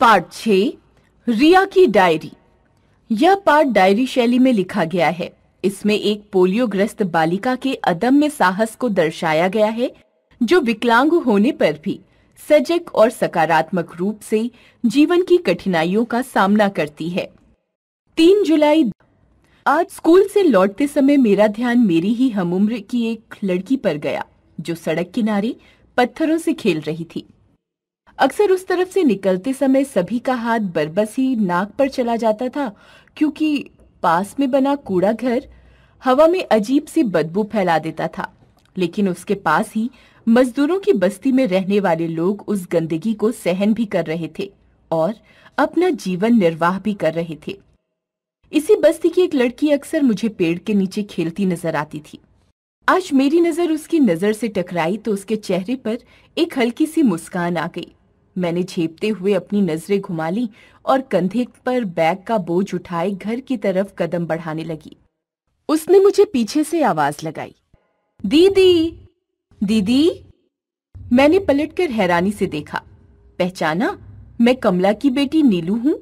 Part छ रिया की diary यह पार्ट डायरी शैली में लिखा गया है इसमें एक पोलियोग्रस्त बालिका के अदम्य साहस को दर्शाया गया है जो विकलांग होने पर भी सजग और सकारात्मक रूप से जीवन की कठिनाइयों का सामना करती है तीन जुलाई आज स्कूल से लौटते समय मेरा ध्यान मेरी ही हम की एक लड़की पर गया जो सड़क किनारे पत्थरों से खेल रही थी अक्सर उस तरफ से निकलते समय सभी का हाथ बरबस ही नाक पर चला जाता था क्योंकि पास में बना कूड़ा घर हवा में अजीब सी बदबू फैला देता था लेकिन उसके पास ही मजदूरों की बस्ती में रहने वाले लोग उस गंदगी को सहन भी कर रहे थे और अपना जीवन निर्वाह भी कर रहे थे इसी बस्ती की एक लड़की अक्सर मुझे पेड़ के नीचे खेलती नजर आती थी आज मेरी नजर उसकी नजर से टकराई तो उसके चेहरे पर एक हल्की सी मुस्कान आ गई मैंने झेपते हुए अपनी नजरें घुमा ली और कंधे पर बैग का बोझ उठाए घर की तरफ कदम बढ़ाने लगी उसने मुझे पीछे से आवाज लगाई दीदी दीदी मैंने पलटकर हैरानी से देखा पहचाना मैं कमला की बेटी नीलू हूँ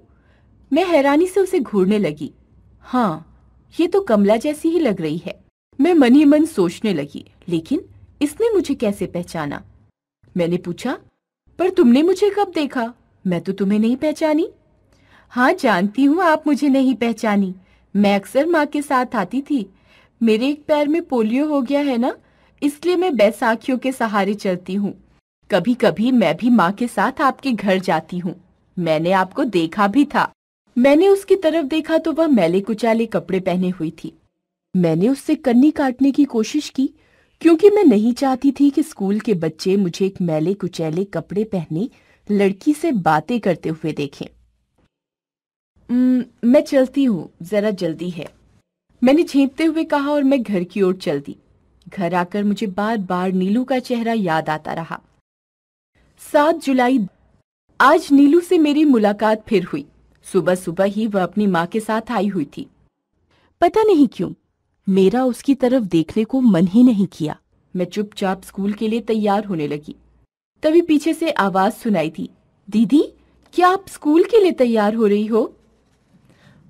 मैं हैरानी से उसे घूरने लगी हाँ ये तो कमला जैसी ही लग रही है मैं मन ही मन सोचने लगी लेकिन इसने मुझे कैसे पहचाना मैंने पूछा पर तुमने मुझे कब देखा मैं तो तुम्हें नहीं पहचानी हाँ जानती हूँ आप मुझे नहीं पहचानी मैं अक्सर माँ के साथ आती थी मेरे एक पैर में पोलियो हो गया है ना इसलिए मैं बैसाखियों के सहारे चलती हूँ कभी कभी मैं भी माँ के साथ आपके घर जाती हूँ मैंने आपको देखा भी था मैंने उसकी तरफ देखा तो वह मैले कुचाले कपड़े पहने हुई थी मैंने उससे कन्नी काटने की कोशिश की क्योंकि मैं नहीं चाहती थी कि स्कूल के बच्चे मुझे एक मैले कुचैले कपड़े पहने लड़की से बातें करते हुए देखें मैं चलती हूँ जरा जल्दी है मैंने झेपते हुए कहा और मैं घर की ओर चल दी घर आकर मुझे बार बार नीलू का चेहरा याद आता रहा सात जुलाई आज नीलू से मेरी मुलाकात फिर हुई सुबह सुबह ही वह अपनी माँ के साथ आई हुई थी पता नहीं क्यों मेरा उसकी तरफ देखने को मन ही नहीं किया मैं चुपचाप स्कूल के लिए तैयार होने लगी तभी पीछे से आवाज सुनाई थी दीदी क्या आप स्कूल के लिए तैयार हो रही हो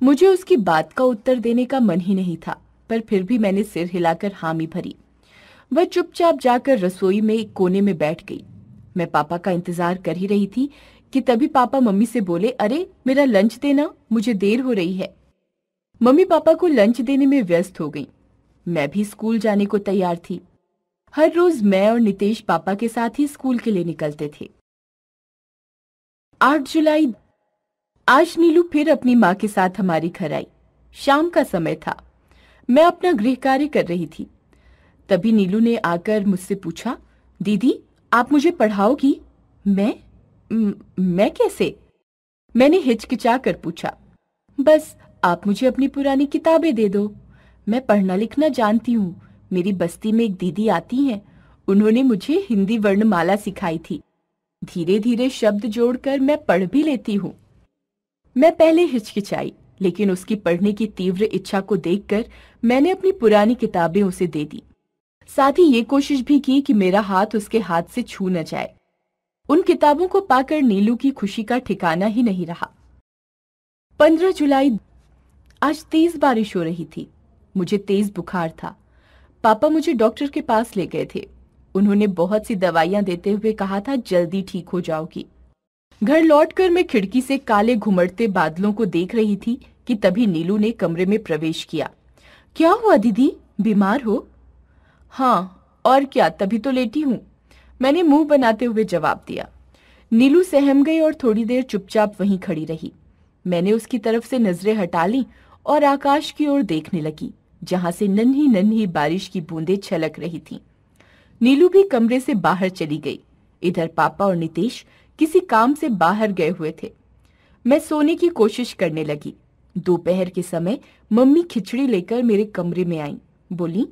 मुझे उसकी बात का उत्तर देने का मन ही नहीं था पर फिर भी मैंने सिर हिलाकर हामी भरी वह चुपचाप जाकर रसोई में एक कोने में बैठ गई मैं पापा का इंतजार कर ही रही थी कि तभी पापा मम्मी से बोले अरे मेरा लंच देना मुझे देर हो रही है मम्मी पापा को लंच देने में व्यस्त हो गई मैं भी स्कूल जाने को तैयार थी हर रोज मैं और नितेश पापा के साथ ही स्कूल के लिए निकलते थे आठ जुलाई आज नीलू फिर अपनी माँ के साथ हमारे घर आई शाम का समय था मैं अपना गृह कार्य कर रही थी तभी नीलू ने आकर मुझसे पूछा दीदी आप मुझे पढ़ाओगी मैं म, मैं कैसे मैंने हिचकिचा कर पूछा बस आप मुझे अपनी पुरानी किताबें दे दो मैं पढ़ना लिखना जानती हूँ मेरी बस्ती में एक दीदी आती हैं उन्होंने मुझे हिंदी वर्णमाला सिखाई थी धीरे धीरे शब्द जोड़कर मैं पढ़ भी लेती हूँ मैं पहले हिचकिचाई लेकिन उसकी पढ़ने की तीव्र इच्छा को देखकर मैंने अपनी पुरानी किताबें उसे दे दी साथ ही ये कोशिश भी की कि मेरा हाथ उसके हाथ से छू न जाए उन किताबों को पाकर नीलू की खुशी का ठिकाना ही नहीं रहा 15 जुलाई आज तेज बारिश हो रही थी मुझे तेज बुखार था पापा मुझे डॉक्टर के पास ले गए थे उन्होंने बहुत सी दवाइयां देते हुए कहा था जल्दी ठीक हो जाओगी घर लौटकर मैं खिड़की से काले घुमड़ते बादलों को देख रही थी कि तभी नीलू ने कमरे में प्रवेश किया क्या हुआ दीदी बीमार हो हाँ और क्या तभी तो लेटी हूँ मैंने मुंह बनाते हुए जवाब दिया नीलू सहम गई और थोड़ी देर चुपचाप वहीं खड़ी रही मैंने उसकी तरफ से नजरें हटा ली और आकाश की ओर देखने लगी जहां से नन्ही नन्ही बारिश की बूंदें छलक रही थीं। नीलू भी कमरे से बाहर चली गई इधर पापा और नितेश किसी काम से बाहर गए हुए थे मैं सोने की कोशिश करने लगी दोपहर के समय मम्मी खिचड़ी लेकर मेरे कमरे में आई बोली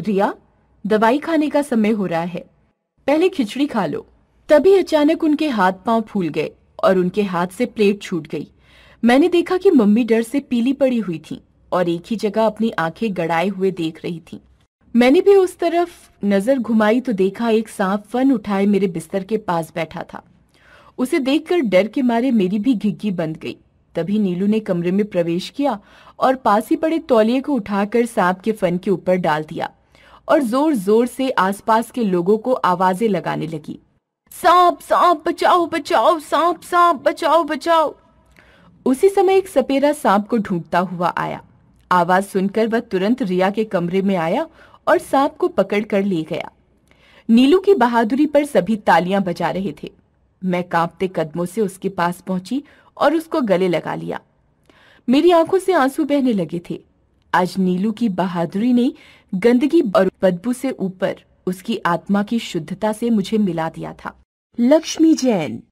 रिया दवाई खाने का समय हो रहा है पहले खिचड़ी खा लो तभी अचानक उनके हाथ पांव फूल गए और उनके हाथ से प्लेट छूट गई मैंने देखा कि मम्मी डर से पीली पड़ी हुई थी और एक ही जगह अपनी आंखें गड़ाए हुए देख रही थी मैंने भी उस तरफ नजर घुमाई तो देखा एक सांप फन उठाए मेरे बिस्तर के पास बैठा था उसे देखकर डर के मारे मेरी भी घिग्गी बंद गई तभी नीलू ने कमरे में प्रवेश किया और पास ही पड़े तौलिए को उठाकर सांप के फन के ऊपर डाल दिया और जोर जोर से आसपास के लोगों को आवाजें लगाने लगी सांप सांप बचाओ बचाओ सांप सांप बचाओ बचाओ उसी समय एक सपेरा सांप को ढूंढता हुआ आया आवाज सुनकर वह तुरंत रिया के कमरे में आया और सांप को पकड़ कर ले गया नीलू की बहादुरी पर सभी तालियां बजा रहे थे मैं कांपते कदमों से उसके पास पहुंची और उसको गले लगा लिया मेरी आंखों से आंसू बहने लगे थे आज नीलू की बहादुरी ने गंदगी और बदबू से ऊपर उसकी आत्मा की शुद्धता से मुझे मिला दिया था लक्ष्मी जैन